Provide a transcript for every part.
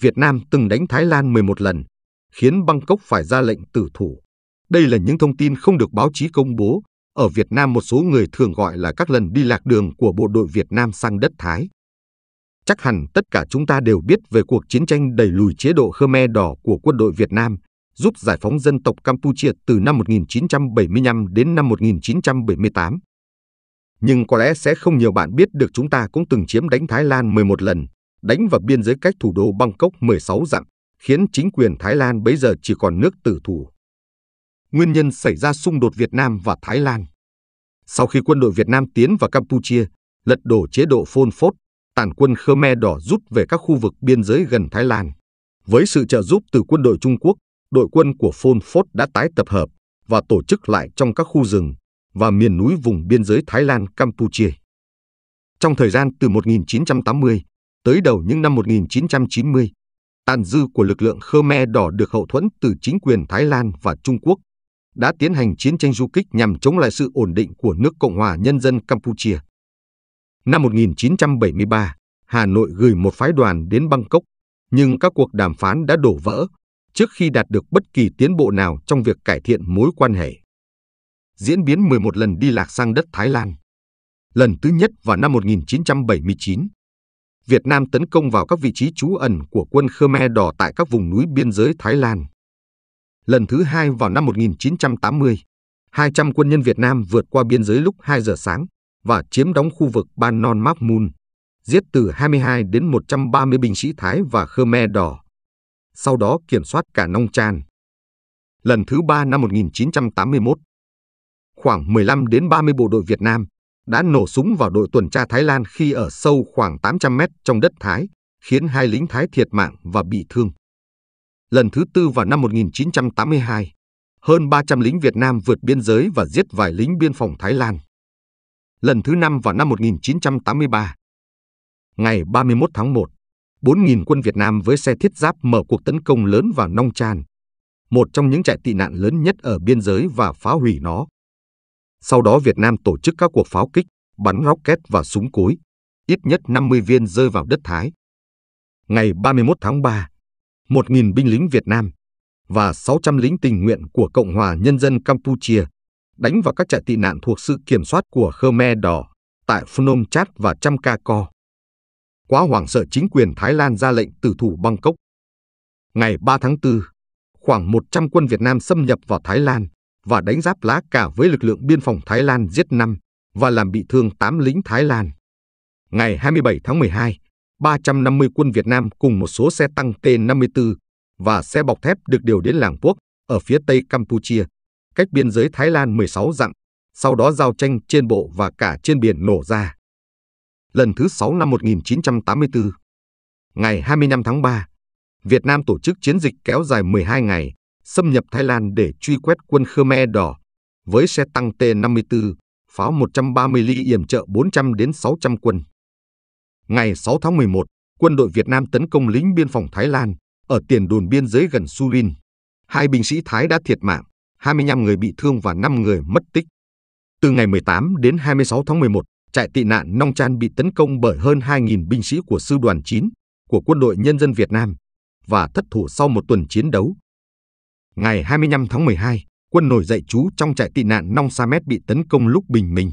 Việt Nam từng đánh Thái Lan 11 lần, khiến Bangkok phải ra lệnh tử thủ. Đây là những thông tin không được báo chí công bố. Ở Việt Nam một số người thường gọi là các lần đi lạc đường của bộ đội Việt Nam sang đất Thái. Chắc hẳn tất cả chúng ta đều biết về cuộc chiến tranh đẩy lùi chế độ Khmer Đỏ của quân đội Việt Nam, giúp giải phóng dân tộc Campuchia từ năm 1975 đến năm 1978. Nhưng có lẽ sẽ không nhiều bạn biết được chúng ta cũng từng chiếm đánh Thái Lan 11 lần, đánh vào biên giới cách thủ đô Bangkok 16 dặm, khiến chính quyền Thái Lan bây giờ chỉ còn nước tử thủ. Nguyên nhân xảy ra xung đột Việt Nam và Thái Lan. Sau khi quân đội Việt Nam tiến vào Campuchia, lật đổ chế độ Phôn Phốt, tàn quân Khmer Đỏ rút về các khu vực biên giới gần Thái Lan. Với sự trợ giúp từ quân đội Trung Quốc, đội quân của Phôn Phốt đã tái tập hợp và tổ chức lại trong các khu rừng và miền núi vùng biên giới Thái Lan Campuchia. Trong thời gian từ 1980 tới đầu những năm 1990, tàn dư của lực lượng Khmer Đỏ được hậu thuẫn từ chính quyền Thái Lan và Trung Quốc, đã tiến hành chiến tranh du kích nhằm chống lại sự ổn định của nước Cộng hòa Nhân dân Campuchia. Năm 1973, Hà Nội gửi một phái đoàn đến Bangkok, nhưng các cuộc đàm phán đã đổ vỡ trước khi đạt được bất kỳ tiến bộ nào trong việc cải thiện mối quan hệ. Diễn biến 11 lần đi lạc sang đất Thái Lan. Lần thứ nhất vào năm 1979, Việt Nam tấn công vào các vị trí trú ẩn của quân Khmer Đỏ tại các vùng núi biên giới Thái Lan. Lần thứ hai vào năm 1980, 200 quân nhân Việt Nam vượt qua biên giới lúc 2 giờ sáng và chiếm đóng khu vực Ban Non Mac Mun, giết từ 22 đến 130 binh sĩ Thái và Khmer Đỏ, sau đó kiểm soát cả Nong Chan. Lần thứ ba năm 1981, khoảng 15 đến 30 bộ đội Việt Nam đã nổ súng vào đội tuần tra Thái Lan khi ở sâu khoảng 800 mét trong đất Thái, khiến hai lính Thái thiệt mạng và bị thương. Lần thứ tư vào năm 1982, hơn 300 lính Việt Nam vượt biên giới và giết vài lính biên phòng Thái Lan. Lần thứ năm vào năm 1983, ngày 31 tháng 1, 4.000 quân Việt Nam với xe thiết giáp mở cuộc tấn công lớn vào Nong Chan, một trong những trại tị nạn lớn nhất ở biên giới và phá hủy nó. Sau đó Việt Nam tổ chức các cuộc pháo kích, bắn rocket và súng cối. Ít nhất 50 viên rơi vào đất Thái. Ngày 31 tháng 3, 1.000 binh lính Việt Nam và 600 lính tình nguyện của Cộng hòa Nhân dân Campuchia đánh vào các trại tị nạn thuộc sự kiểm soát của Khmer Đỏ tại Phnom Chat và Chamkako. Quá hoảng sợ chính quyền Thái Lan ra lệnh tử thủ Bangkok. Ngày 3 tháng 4, khoảng 100 quân Việt Nam xâm nhập vào Thái Lan và đánh giáp lá cả với lực lượng biên phòng Thái Lan giết 5 và làm bị thương 8 lính Thái Lan. Ngày 27 tháng 12, 350 quân Việt Nam cùng một số xe tăng T-54 và xe bọc thép được điều đến làng Quốc ở phía tây Campuchia, cách biên giới Thái Lan 16 dặm, sau đó giao tranh trên bộ và cả trên biển nổ ra. Lần thứ 6 năm 1984, ngày 25 tháng 3, Việt Nam tổ chức chiến dịch kéo dài 12 ngày xâm nhập Thái Lan để truy quét quân Khmer Đỏ với xe tăng T-54, pháo 130 ly yểm trợ 400 đến 600 quân. Ngày 6 tháng 11, quân đội Việt Nam tấn công lính biên phòng Thái Lan ở tiền đồn biên giới gần Surin. Hai binh sĩ Thái đã thiệt mạng, 25 người bị thương và 5 người mất tích. Từ ngày 18 đến 26 tháng 11, trại tị nạn Nong Chan bị tấn công bởi hơn 2.000 binh sĩ của Sư đoàn 9 của Quân đội Nhân dân Việt Nam và thất thủ sau một tuần chiến đấu. Ngày 25 tháng 12, quân nổi dậy trú trong trại tị nạn Nong Samet bị tấn công lúc bình minh.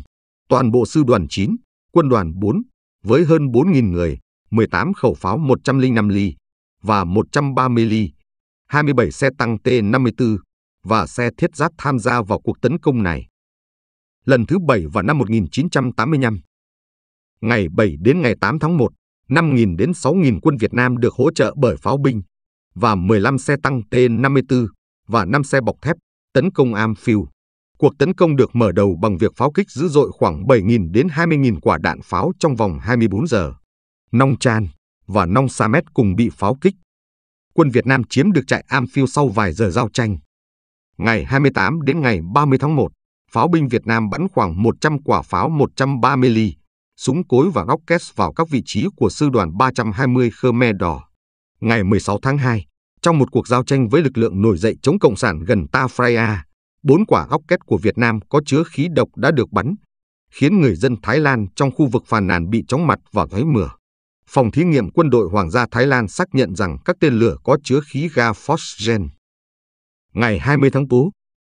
Toàn bộ sư đoàn 9, quân đoàn 4, với hơn 4.000 người, 18 khẩu pháo 105 ly và 130 ly, 27 xe tăng T-54 và xe thiết giáp tham gia vào cuộc tấn công này. Lần thứ 7 vào năm 1985, ngày 7 đến ngày 8 tháng 1, 5.000 đến 6.000 quân Việt Nam được hỗ trợ bởi pháo binh và 15 xe tăng T-54 và 5 xe bọc thép tấn công Amfield. Cuộc tấn công được mở đầu bằng việc pháo kích dữ dội khoảng 7.000 đến 20.000 quả đạn pháo trong vòng 24 giờ. Nong Chan và Nong Samet cùng bị pháo kích. Quân Việt Nam chiếm được trại Amfield sau vài giờ giao tranh. Ngày 28 đến ngày 30 tháng 1, pháo binh Việt Nam bắn khoảng 100 quả pháo 130 ly, súng cối và rocket vào các vị trí của sư đoàn 320 Khmer Đỏ. Ngày 16 tháng 2, trong một cuộc giao tranh với lực lượng nổi dậy chống Cộng sản gần Ta Phraya, bốn quả óc két của Việt Nam có chứa khí độc đã được bắn, khiến người dân Thái Lan trong khu vực phàn nàn bị chóng mặt và thoái mửa. Phòng thí nghiệm quân đội Hoàng gia Thái Lan xác nhận rằng các tên lửa có chứa khí ga phosgen. Ngày 20 tháng 4,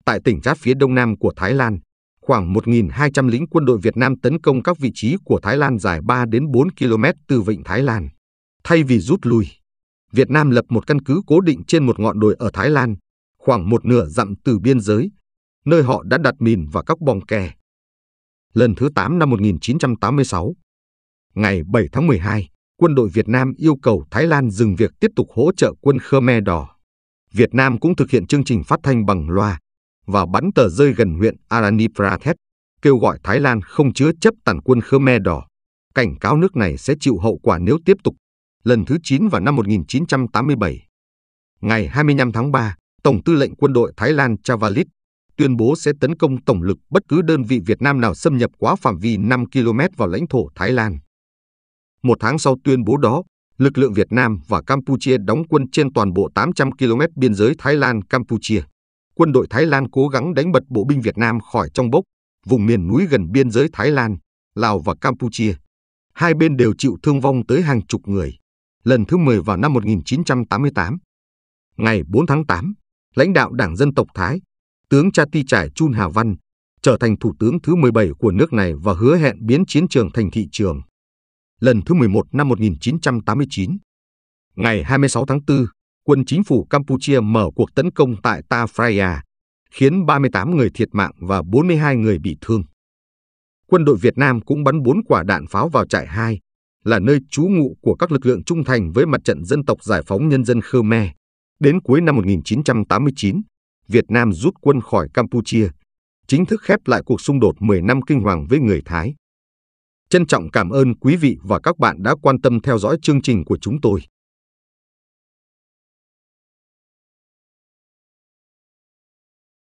tại tỉnh giáp phía đông nam của Thái Lan, khoảng 1.200 lính quân đội Việt Nam tấn công các vị trí của Thái Lan dài 3 đến 4 km từ vịnh Thái Lan. Thay vì rút lui, Việt Nam lập một căn cứ cố định trên một ngọn đồi ở Thái Lan, khoảng một nửa dặm từ biên giới, nơi họ đã đặt mìn và các bong kè. Lần thứ 8 năm 1986, ngày 7 tháng 12, quân đội Việt Nam yêu cầu Thái Lan dừng việc tiếp tục hỗ trợ quân Khmer Đỏ. Việt Nam cũng thực hiện chương trình phát thanh bằng loa và bắn tờ rơi gần huyện Arani kêu gọi Thái Lan không chứa chấp tàn quân Khmer Đỏ, cảnh cáo nước này sẽ chịu hậu quả nếu tiếp tục lần thứ 9 vào năm 1987. Ngày 25 tháng 3, Tổng tư lệnh quân đội Thái Lan Chavalit tuyên bố sẽ tấn công tổng lực bất cứ đơn vị Việt Nam nào xâm nhập quá phạm vi 5 km vào lãnh thổ Thái Lan. Một tháng sau tuyên bố đó, lực lượng Việt Nam và Campuchia đóng quân trên toàn bộ 800 km biên giới Thái Lan-Campuchia. Quân đội Thái Lan cố gắng đánh bật bộ binh Việt Nam khỏi trong bốc, vùng miền núi gần biên giới Thái Lan, Lào và Campuchia. Hai bên đều chịu thương vong tới hàng chục người lần thứ 10 vào năm 1988. Ngày 4 tháng 8, lãnh đạo Đảng Dân tộc Thái, tướng Cha Ti Trải Chun Hào Văn trở thành thủ tướng thứ 17 của nước này và hứa hẹn biến chiến trường thành thị trường. Lần thứ 11 năm 1989, ngày 26 tháng 4, quân chính phủ Campuchia mở cuộc tấn công tại Ta Phraya, khiến 38 người thiệt mạng và 42 người bị thương. Quân đội Việt Nam cũng bắn 4 quả đạn pháo vào trại 2, là nơi trú ngụ của các lực lượng trung thành với mặt trận dân tộc giải phóng nhân dân Khmer. Đến cuối năm 1989, Việt Nam rút quân khỏi Campuchia, chính thức khép lại cuộc xung đột 10 năm kinh hoàng với người Thái. Trân trọng cảm ơn quý vị và các bạn đã quan tâm theo dõi chương trình của chúng tôi.